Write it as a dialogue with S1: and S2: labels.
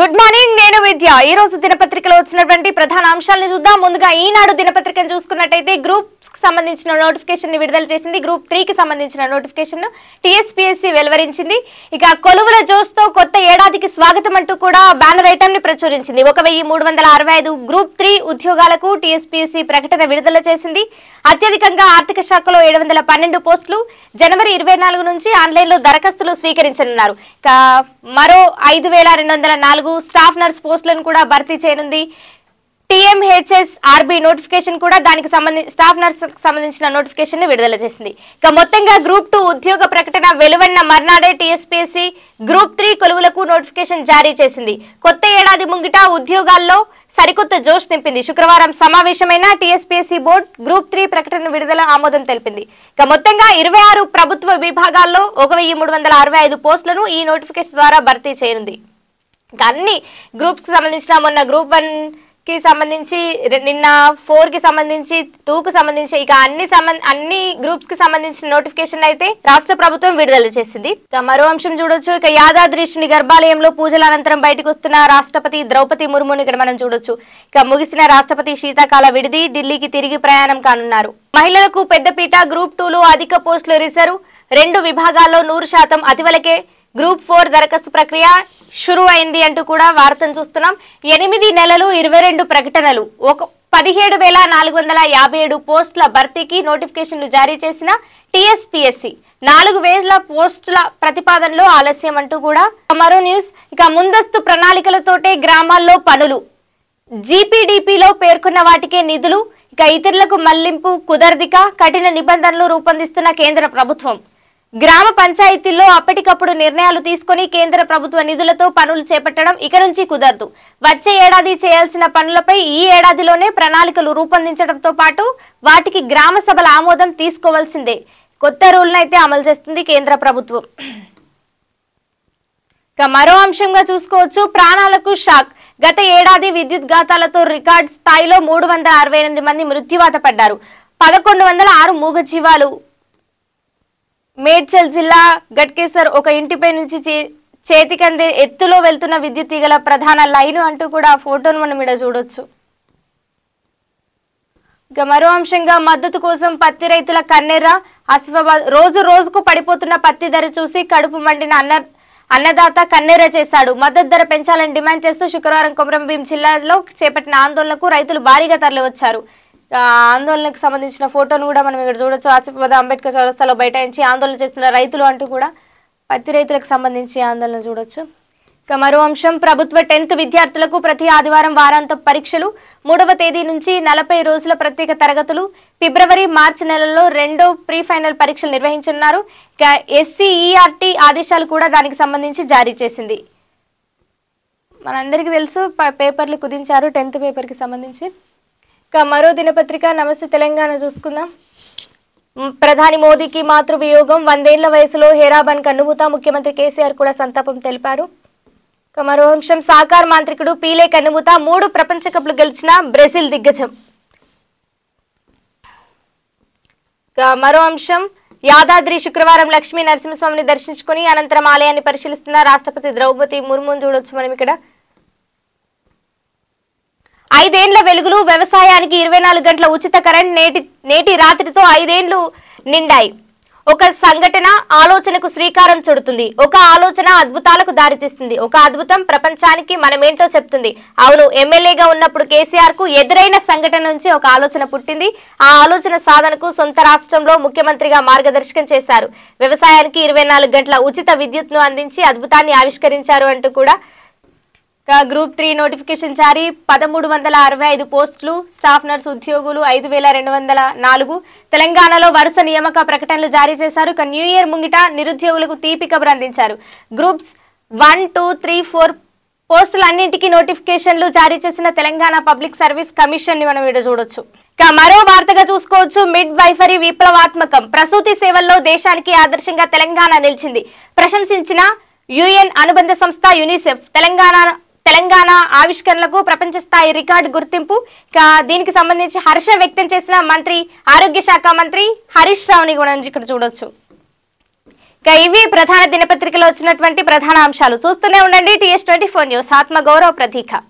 S1: good morning విద్య ఈ రోజు దినపత్రికలో వచ్చినటువంటి ప్రధాన అంశాలను చూద్దాం ముందుగా ఈనాడు దినపత్రికను చూసుకున్నట్టయితే గ్రూప్ సంబంధించిన నోటిఫికేషన్ విడుదల చేసింది గ్రూప్ త్రీ కి సంబంధించిన నోటిఫికేషన్ టీఎస్పీఎస్సీ వెలువరించింది ఇక కొలువుల జోస్ తో కొత్త ఏడాదికి స్వాగతం అంటూ కూడా బ్యానర్ ఐటమ్ ని ప్రచురించింది ఒక గ్రూప్ త్రీ ఉద్యోగాలకు టీఎస్పీఎస్సీ ప్రకటన విడుదల చేసింది అత్యధికంగా ఆర్థిక శాఖలో ఏడు పోస్టులు జనవరి ఇరవై నుంచి ఆన్లైన్ లో దరఖాస్తులు స్వీకరించనున్నారు మరో ఐదు స్టాఫ్ నర్స్ పోస్ట్ పోస్టులను కూడా భర్తీ చేయనుంది టీఎంహెచ్ఎస్ ఆర్బీ నోటిఫికేషన్ కూడా దానికి సంబంధించి స్టాఫ్ నర్స్ సంబంధించిన నోటిఫికేషన్ ని విడుదల చేసింది ఇక మొత్తంగా గ్రూప్ టూ ఉద్యోగ ప్రకటన వెలువడిన మర్నాడే టీఎస్పీఎస్సీ గ్రూప్ త్రీ కొలువులకు నోటిఫికేషన్ జారీ చేసింది కొత్త ఏడాది ముంగిట ఉద్యోగాల్లో సరికొత్త జోష్ నింపింది శుక్రవారం సమావేశమైన టీఎస్పీఎస్సీ బోర్డు గ్రూప్ త్రీ ప్రకటన విడుదల ఆమోదం తెలిపింది ఇక మొత్తంగా ఇరవై ప్రభుత్వ విభాగాల్లో ఒక పోస్టులను ఈ నోటిఫికేషన్ ద్వారా భర్తీ చేయనుంది అన్ని గ్రూప్స్కి సంబంధించిన మొన్న గ్రూప్ వన్ కి సంబంధించి నిన్న ఫోర్ కి సంబంధించి టూ కి సంబంధించి ఇక అన్ని అన్ని గ్రూప్స్ కి సంబంధించిన నోటిఫికేషన్ అయితే రాష్ట్ర ప్రభుత్వం విడుదల చేసింది మరో అంశం చూడొచ్చు ఇక యాదాద్రి శివుని గర్భాలయంలో పూజల అనంతరం బయటకు వస్తున్న రాష్ట్రపతి ద్రౌపది ముర్ముని ఇక్కడ మనం చూడొచ్చు ఇక ముగిసిన రాష్ట్రపతి శీతాకాల విడిది ఢిల్లీకి తిరిగి ప్రయాణం కానున్నారు మహిళలకు పెద్దపీట గ్రూప్ టూలో అధిక పోస్టులు రిసర్వ్ రెండు విభాగాల్లో నూరు శాతం అతివలకే గ్రూప్ ఫోర్ దరఖాస్తు ప్రక్రియ షురు అయింది అంటూ కూడా వార్తను చూస్తున్నాం ఎనిమిది నెలలు ఇరవై రెండు ప్రకటనలు ఒక పదిహేడు వేల నాలుగు వందల యాభై ఏడు పోస్టుల భర్తీకి నోటిఫికేషన్లు జారీ చేసిన టీఎస్పీఎస్సీ నాలుగు వేల పోస్టుల ప్రతిపాదనలో ఆలస్యం అంటూ కూడా మరో న్యూస్ ఇక ముందస్తు ప్రణాళికలతోటే గ్రామాల్లో పనులు జీపీడీపీలో పేర్కొన్న వాటికే నిధులు ఇక ఇతరులకు మళ్లింపు కుదర్దిక కఠిన నిబంధనలు రూపొందిస్తున్న కేంద్ర ప్రభుత్వం గ్రామ పంచాయతీల్లో అప్పటికప్పుడు నిర్ణయాలు తీసుకుని కేంద్ర ప్రభుత్వ నిధులతో పనులు చేపట్టడం ఇక నుంచి కుదరదు వచ్చే ఏడాది చేయాల్సిన పనులపై ఈ ఏడాదిలోనే ప్రణాళికలు రూపొందించడంతో పాటు వాటికి గ్రామ సభల ఆమోదం తీసుకోవాల్సిందే కొత్త రూల్నైతే అమలు చేస్తుంది కేంద్ర ప్రభుత్వం ఇక మరో అంశంగా చూసుకోవచ్చు ప్రాణాలకు షాక్ గత ఏడాది విద్యుత్ ఘాతాలతో రికార్డ్ స్థాయిలో మూడు మంది మృత్యువాత పడ్డారు పదకొండు వందల ఆరు మూగజీవాలు మేడ్చల్ జిల్లా గట్కేసర్ ఒక ఇంటిపై నుంచి చేతికందే ఎత్తులో వెళ్తున్న విద్యుత్ తీగల ప్రధాన లైన్ అంటూ కూడా ఆ ఫోటోను మనం ఇక్కడ చూడొచ్చు ఇక మరో అంశంగా మద్దతు కోసం పత్తి రైతుల కన్నెర్ర ఆసిఫాబాద్ రోజు రోజుకు పడిపోతున్న పత్తి ధర చూసి కడుపు మండిన అన్న అన్నదాత కన్నెర చేశాడు మద్దతు ధర పెంచాలని డిమాండ్ చేస్తూ శుక్రవారం కొమరంభీం జిల్లాలో చేపట్టిన ఆందోళనకు రైతులు భారీగా తరలివచ్చారు ఆందోళనకు సంబంధించిన ఫోటోను కూడా మనం ఇక్కడ చూడొచ్చు ఆసిఫాబాద్ అంబేద్కర్ చౌరస్తాలో నుంచి ఆందోళన చేస్తున్న రైతులు అంటూ కూడా పత్తి రైతులకు సంబంధించి ఆందోళన చూడొచ్చు ఇక మరో అంశం ప్రభుత్వ టెన్త్ విద్యార్థులకు ప్రతి ఆదివారం వారాంత పరీక్షలు మూడవ తేదీ నుంచి నలభై రోజుల ప్రత్యేక తరగతులు ఫిబ్రవరి మార్చి నెలల్లో రెండో ప్రీ ఫైనల్ పరీక్షలు నిర్వహించనున్నారు ఇక ఎస్సీఈఆర్టీ ఆదేశాలు కూడా దానికి సంబంధించి జారీ చేసింది మనందరికీ తెలుసు పేపర్లు కుదించారు టెన్త్ పేపర్కి సంబంధించి ఇక మరో దినపత్రిక నమస్తే తెలంగాణ చూసుకుందాం ప్రధాని మోదీకి మాతృవియోగం వందేళ్ల వయసులో హేరాబన్ కన్నుమూత ముఖ్యమంత్రి కేసీఆర్ కూడా సంతాపం తెలిపారు ఇక మరో అంశం సాకార్ మాంత్రికుడు పీలే కన్నుమూత మూడు ప్రపంచ కప్లు గెలిచిన బ్రెజిల్ దిగ్గజం ఇక మరో అంశం యాదాద్రి శుక్రవారం లక్ష్మీ నరసింహస్వామిని దర్శించుకుని అనంతరం ఆలయాన్ని పరిశీలిస్తున్న రాష్ట్రపతి ద్రౌపది ముర్ము చూడొచ్చు మనం ఇక్కడ ఐదేండ్ల వెలుగులు వ్యవసాయానికి ఇరవై నాలుగు గంటల ఉచిత కరెంట్ నేటి నేటి రాత్రితో ఐదేండ్లు నిండాయి ఒక సంఘటన ఆలోచనకు శ్రీకారం చుడుతుంది ఒక ఆలోచన అద్భుతాలకు దారితీస్తుంది ఒక అద్భుతం ప్రపంచానికి మనమేంటో చెప్తుంది అవును ఎమ్మెల్యేగా ఉన్నప్పుడు కేసీఆర్ కు ఎదురైన సంఘటన నుంచి ఒక ఆలోచన పుట్టింది ఆ ఆలోచన సాధనకు సొంత రాష్ట్రంలో ముఖ్యమంత్రిగా మార్గదర్శకం చేశారు వ్యవసాయానికి ఇరవై గంటల ఉచిత విద్యుత్ను అందించి అద్భుతాన్ని ఆవిష్కరించారు అంటూ కూడా గ్రూప్ త్రీ నోటిఫికేషన్ జారీ పదమూడు వందల అరవై ఐదు పోస్టులు స్టాఫ్ నర్స్ ఉద్యోగులు ఐదు వేల రెండు వందల నాలుగు తెలంగాణలో వరుస నియామక ప్రకటనలు జారీ చేశారు ఇక న్యూ ఇయర్ ముంగిట నిరుద్యోగులకు తీపి కబురు అందించారు groups one two three four పోస్టులన్నింటికీ నోటిఫికేషన్లు జారీ చేసిన తెలంగాణ పబ్లిక్ సర్వీస్ కమిషన్ ని మనం ఇక్కడ చూడొచ్చు మరో వార్తగా చూసుకోవచ్చు మిడ్ వైఫరీ విప్లవాత్మకం ప్రసూతి సేవల్లో దేశానికి ఆదర్శంగా తెలంగాణ నిలిచింది ప్రశంసించిన యుఎన్ అనుబంధ సంస్థ యునిసెఫ్ తెలంగాణ తెలంగాణ ఆవిష్కరణలకు ప్రపంచ స్థాయి రికార్డు గుర్తింపు దీనికి సంబంధించి హర్షం వ్యక్తం చేసిన మంత్రి ఆరోగ్య శాఖ మంత్రి హరీష్ రావుని కూడా ఇక్కడ చూడొచ్చు ఇక ఇవి ప్రధాన దినపత్రికలో వచ్చినటువంటి ప్రధాన అంశాలు చూస్తూనే ఉండండి టీఎస్ ట్వంటీ ఫోర్ న్యూస్ ఆత్మగౌరవ ప్రతీక